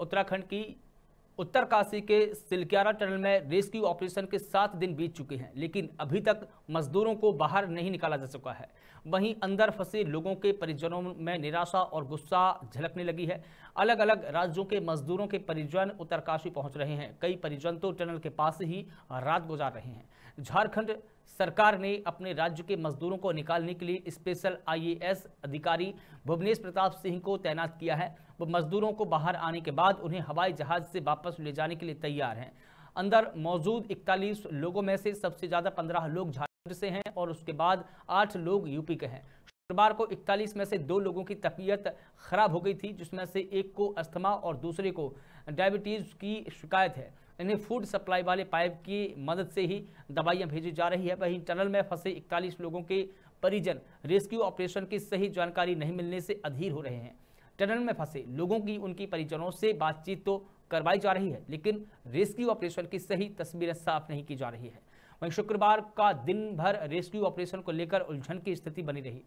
उत्तराखंड की उत्तरकाशी के सिलक्यारा टनल में रेस्क्यू ऑपरेशन के सात दिन बीत चुके हैं लेकिन अभी तक मजदूरों को बाहर नहीं निकाला जा चुका है वहीं अंदर फंसे लोगों के परिजनों में निराशा और गुस्सा झलकने लगी है अलग अलग राज्यों के मजदूरों के परिजन उत्तरकाशी पहुंच रहे हैं कई परिजन तो टनल के पास ही रात गुजार रहे हैं झारखंड सरकार ने अपने राज्य के मजदूरों को निकालने के लिए स्पेशल आई अधिकारी भुवनेश प्रताप सिंह को तैनात किया है वो मजदूरों को बाहर आने के बाद उन्हें हवाई जहाज से वापस ले जाने के लिए तैयार हैं अंदर मौजूद इकतालीस लोगों में से सबसे ज़्यादा पंद्रह लोग झारखंड से हैं और उसके बाद आठ लोग यूपी के हैं शुक्रवार को 41 में से दो लोगों की तबीयत खराब हो गई थी जिसमें से एक को अस्थमा और दूसरे को डायबिटीज़ की शिकायत है इन्हें फूड सप्लाई वाले पाइप की मदद से ही दवाइयां भेजी जा रही है वहीं टनल में फंसे 41 लोगों के परिजन रेस्क्यू ऑपरेशन की सही जानकारी नहीं मिलने से अधीर हो रहे हैं टनल में फंसे लोगों की उनकी परिजनों से बातचीत तो करवाई जा रही है लेकिन रेस्क्यू ऑपरेशन की सही तस्वीरें साफ नहीं की जा रही है वहीं शुक्रवार का दिन भर रेस्क्यू ऑपरेशन को लेकर उलझन की स्थिति बनी रही